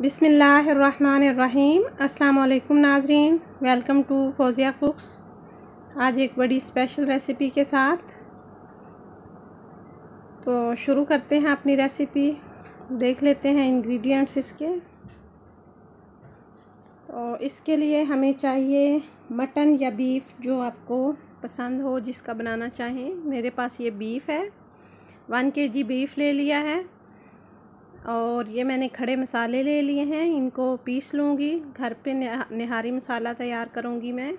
बिसमीम अल्लाम नाजरीन वेलकम टू फौजिया कुक्स आज एक बड़ी स्पेशल रेसिपी के साथ तो शुरू करते हैं अपनी रेसिपी देख लेते हैं इंग्रेडिएंट्स इसके तो इसके लिए हमें चाहिए मटन या बीफ़ जो आपको पसंद हो जिसका बनाना चाहें मेरे पास ये बीफ़ है वन के जी बीफ़ ले लिया है और ये मैंने खड़े मसाले ले लिए हैं इनको पीस लूँगी घर पे निहारी मसाला तैयार करूँगी मैं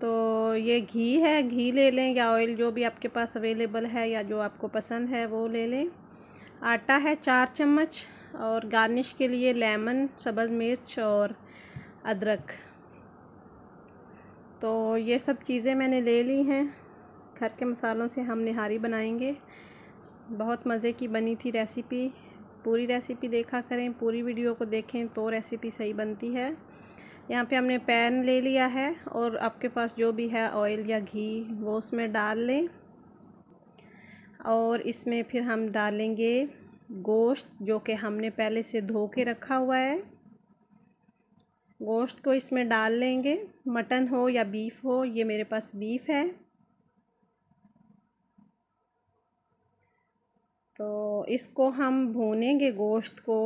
तो ये घी है घी ले लें या ऑयल जो भी आपके पास अवेलेबल है या जो आपको पसंद है वो ले लें आटा है चार चम्मच और गार्निश के लिए लेमन सब्ज़ मिर्च और अदरक तो ये सब चीज़ें मैंने ले ली हैं घर के मसालों से हम निहारी बनाएंगे बहुत मज़े की बनी थी रेसिपी पूरी रेसिपी देखा करें पूरी वीडियो को देखें तो रेसिपी सही बनती है यहाँ पे हमने पैन ले लिया है और आपके पास जो भी है ऑयल या घी वो उसमें डाल लें और इसमें फिर हम डालेंगे गोश्त जो कि हमने पहले से धो के रखा हुआ है गोश्त को इसमें डाल लेंगे मटन हो या बीफ हो ये मेरे पास बीफ है तो इसको हम भूनेंगे गोश्त को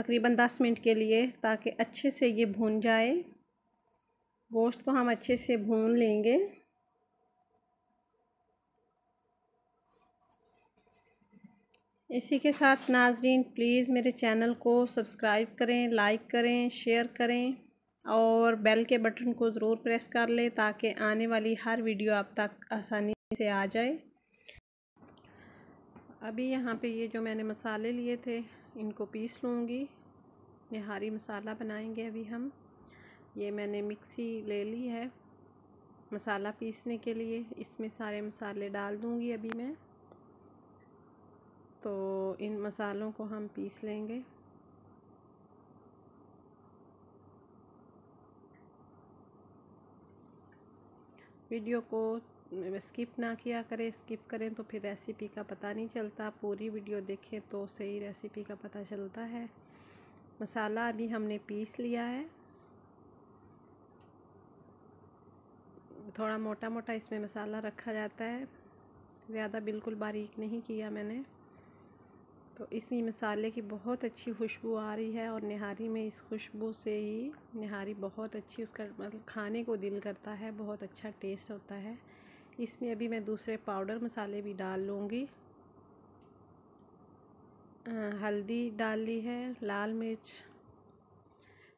तकरीबन दस मिनट के लिए ताकि अच्छे से ये भून जाए गोश्त को हम अच्छे से भून लेंगे इसी के साथ नाजरीन प्लीज़ मेरे चैनल को सब्सक्राइब करें लाइक करें शेयर करें और बेल के बटन को ज़रूर प्रेस कर लें ताकि आने वाली हर वीडियो आप तक आसानी से आ जाए अभी यहाँ पे ये जो मैंने मसाले लिए थे इनको पीस लूँगी निहारी मसाला बनाएंगे अभी हम ये मैंने मिक्सी ले ली है मसाला पीसने के लिए इसमें सारे मसाले डाल दूँगी अभी मैं तो इन मसालों को हम पीस लेंगे वीडियो को स्किप ना किया करें स्किप करें तो फिर रेसिपी का पता नहीं चलता पूरी वीडियो देखें तो सही रेसिपी का पता चलता है मसाला अभी हमने पीस लिया है थोड़ा मोटा मोटा इसमें मसाला रखा जाता है ज़्यादा बिल्कुल बारीक नहीं किया मैंने तो इसी मसाले की बहुत अच्छी खुशबू आ रही है और निहारी में इस खुशबू से ही निहारी बहुत अच्छी उसका मतलब खाने को दिल करता है बहुत अच्छा टेस्ट होता है इसमें अभी मैं दूसरे पाउडर मसाले भी डाल लूँगी हल्दी डाल ली है लाल मिर्च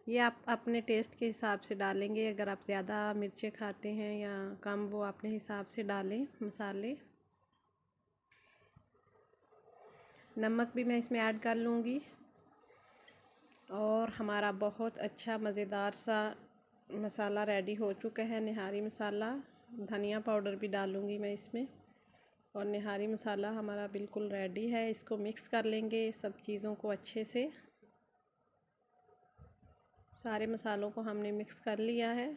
ये आप अपने टेस्ट के हिसाब से डालेंगे अगर आप ज़्यादा मिर्चें खाते हैं या कम वो अपने हिसाब से डालें मसाले नमक भी मैं इसमें ऐड कर लूँगी और हमारा बहुत अच्छा मज़ेदार सा मसाला रेडी हो चुका है निहारी मसाला धनिया पाउडर भी डालूंगी मैं इसमें और निहारी मसाला हमारा बिल्कुल रेडी है इसको मिक्स कर लेंगे सब चीज़ों को अच्छे से सारे मसालों को हमने मिक्स कर लिया है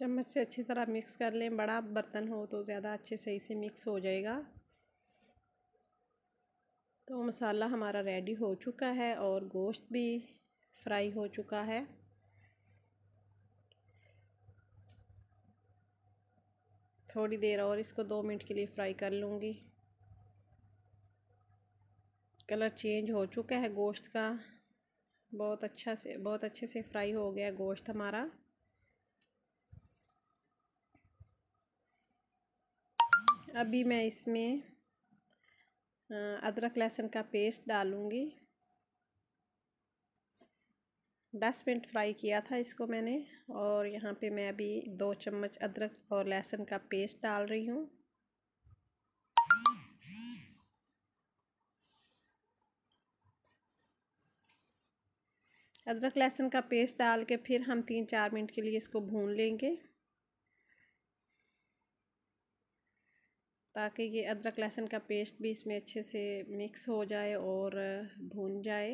चम्मच से अच्छी तरह मिक्स कर लें बड़ा बर्तन हो तो ज़्यादा अच्छे सही से मिक्स हो जाएगा तो मसाला हमारा रेडी हो चुका है और गोश्त भी फ्राई हो चुका है थोड़ी देर और इसको दो मिनट के लिए फ्राई कर लूँगी कलर चेंज हो चुका है गोश्त का बहुत अच्छा से बहुत अच्छे से फ्राई हो गया गोश्त हमारा अभी मैं इसमें अदरक लहसुन का पेस्ट डालूँगी दस मिनट फ्राई किया था इसको मैंने और यहाँ पे मैं अभी दो चम्मच अदरक और लहसुन का पेस्ट डाल रही हूँ अदरक लहसुन का पेस्ट डाल के फिर हम तीन चार मिनट के लिए इसको भून लेंगे ताकि ये अदरक लहसुन का पेस्ट भी इसमें अच्छे से मिक्स हो जाए और भून जाए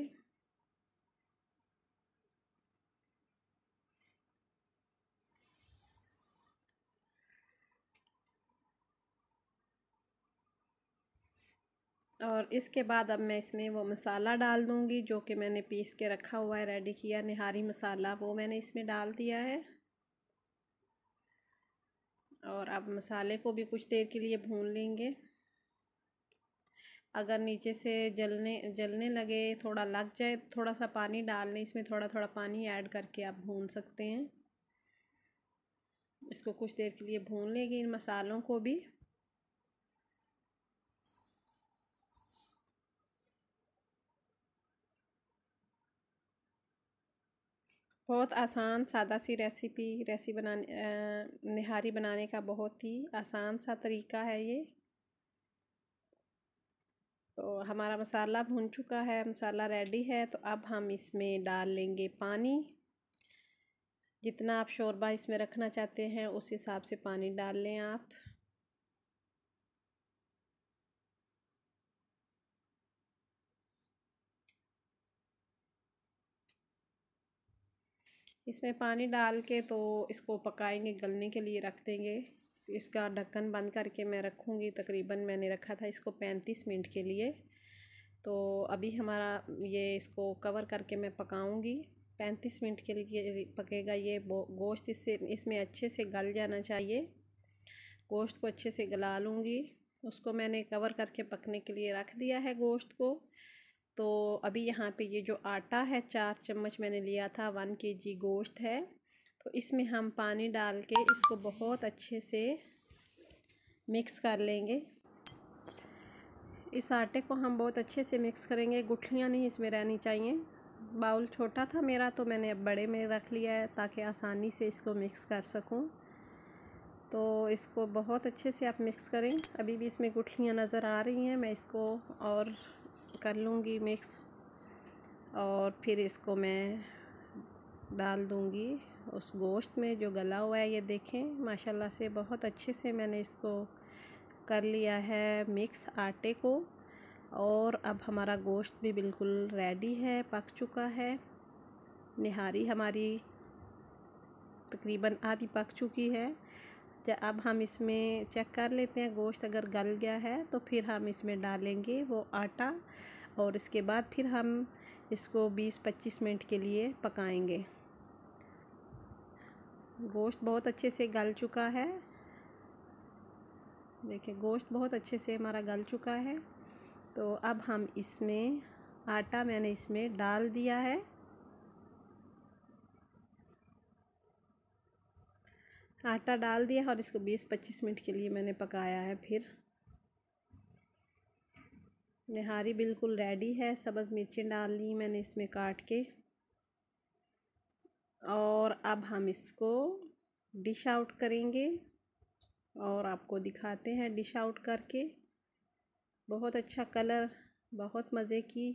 और इसके बाद अब मैं इसमें वो मसाला डाल दूँगी जो कि मैंने पीस के रखा हुआ है रेडी किया निहारी मसाला वो मैंने इसमें डाल दिया है और अब मसाले को भी कुछ देर के लिए भून लेंगे अगर नीचे से जलने जलने लगे थोड़ा लग जाए थोड़ा सा पानी डाल लें इसमें थोड़ा थोड़ा पानी ऐड करके आप भून सकते हैं इसको कुछ देर के लिए भून लेंगे इन मसालों को भी बहुत आसान सादा सी रेसिपी रेसी बनाने निहारी बनाने का बहुत ही आसान सा तरीका है ये तो हमारा मसाला भुन चुका है मसाला रेडी है तो अब हम इसमें डाल लेंगे पानी जितना आप शोरबा इसमें रखना चाहते हैं उस हिसाब से पानी डाल लें आप इसमें पानी डाल के तो इसको पकाएंगे गलने के लिए रख देंगे इसका ढक्कन बंद करके मैं रखूँगी तकरीबन मैंने रखा था इसको पैंतीस मिनट के लिए तो अभी हमारा ये इसको कवर करके मैं पकाऊँगी पैंतीस मिनट के लिए पकेगा ये गोश्त इससे इसमें अच्छे से गल जाना चाहिए गोश्त को अच्छे से गला लूँगी उसको मैंने कवर करके पकने के लिए रख दिया है गोश्त को तो अभी यहाँ पे ये जो आटा है चार चम्मच मैंने लिया था वन के जी गोश्त है तो इसमें हम पानी डाल के इसको बहुत अच्छे से मिक्स कर लेंगे इस आटे को हम बहुत अच्छे से मिक्स करेंगे गुठलियाँ नहीं इसमें रहनी चाहिए बाउल छोटा था मेरा तो मैंने अब बड़े में रख लिया है ताकि आसानी से इसको मिक्स कर सकूं तो इसको बहुत अच्छे से आप मिक्स करें अभी भी इसमें गुठलियाँ नज़र आ रही हैं मैं इसको और कर लूँगी मिक्स और फिर इसको मैं डाल दूँगी उस गोश्त में जो गला हुआ है ये देखें माशाल्लाह से बहुत अच्छे से मैंने इसको कर लिया है मिक्स आटे को और अब हमारा गोश्त भी बिल्कुल रेडी है पक चुका है निहारी हमारी तकरीबन आधी पक चुकी है अब हम इसमें चेक कर लेते हैं गोश्त अगर गल गया है तो फिर हम इसमें डालेंगे वो आटा और इसके बाद फिर हम इसको 20-25 मिनट के लिए पकाएंगे गोश्त बहुत अच्छे से गल चुका है देखिए गोश्त बहुत अच्छे से हमारा गल चुका है तो अब हम इसमें आटा मैंने इसमें डाल दिया है आटा डाल दिया और इसको 20-25 मिनट के लिए मैंने पकाया है फिर निहारी बिल्कुल रेडी है सब्ज़ मिर्चें डाल ली मैंने इसमें काट के और अब हम इसको डिश आउट करेंगे और आपको दिखाते हैं डिश आउट करके बहुत अच्छा कलर बहुत मज़े की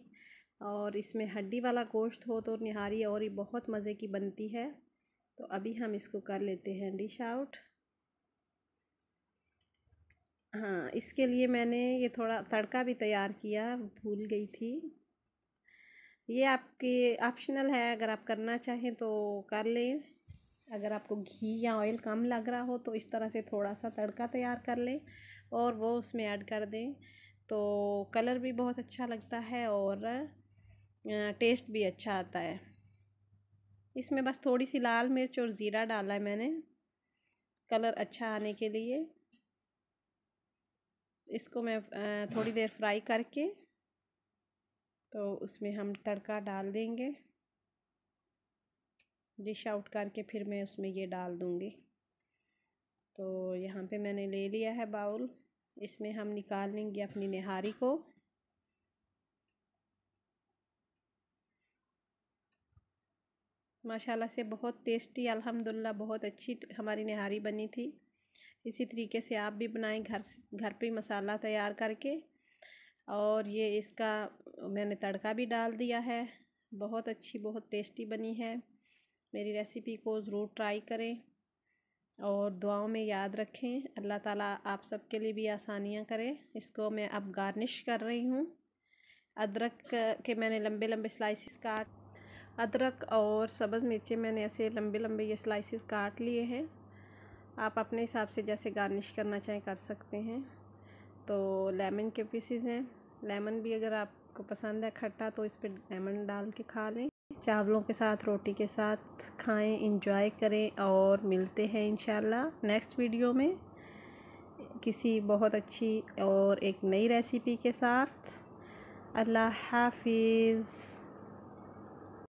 और इसमें हड्डी वाला गोश्त हो तो निहारी और ही बहुत मज़े की बनती है तो अभी हम इसको कर लेते हैं डिश आउट हाँ इसके लिए मैंने ये थोड़ा तड़का भी तैयार किया भूल गई थी ये आपके ऑप्शनल है अगर आप करना चाहें तो कर लें अगर आपको घी या ऑयल कम लग रहा हो तो इस तरह से थोड़ा सा तड़का तैयार कर लें और वो उसमें ऐड कर दें तो कलर भी बहुत अच्छा लगता है और टेस्ट भी अच्छा आता है इसमें बस थोड़ी सी लाल मिर्च और ज़ीरा डाला है मैंने कलर अच्छा आने के लिए इसको मैं थोड़ी देर फ्राई करके तो उसमें हम तड़का डाल देंगे डिश आउट करके फिर मैं उसमें ये डाल दूँगी तो यहाँ पे मैंने ले लिया है बाउल इसमें हम निकाल लेंगे अपनी निहारी को माशाल्लाह से बहुत टेस्टी अल्हम्दुलिल्लाह बहुत अच्छी हमारी निहारी बनी थी इसी तरीके से आप भी बनाएं घर घर पे मसाला तैयार करके और ये इसका मैंने तड़का भी डाल दिया है बहुत अच्छी बहुत टेस्टी बनी है मेरी रेसिपी को ज़रूर ट्राई करें और दुआओं में याद रखें अल्लाह ताला आप सब के लिए भी आसानियाँ करे इसको मैं अब गार्निश कर रही हूँ अदरक के मैंने लंबे लंबे स्लाइसिस काट अदरक और सब्ज़ मिर्चें मैंने ऐसे लंबे लंबे ये स्लाइसिस काट लिए हैं आप अपने हिसाब से जैसे गार्निश करना चाहें कर सकते हैं तो लेमन के पीसीज हैं लेमन भी अगर आपको पसंद है खट्टा तो इस पर लेमन डाल के खा लें चावलों के साथ रोटी के साथ खाएं इंजॉय करें और मिलते हैं इन नेक्स्ट वीडियो में किसी बहुत अच्छी और एक नई रेसिपी के साथ अल्लाह हाफिज़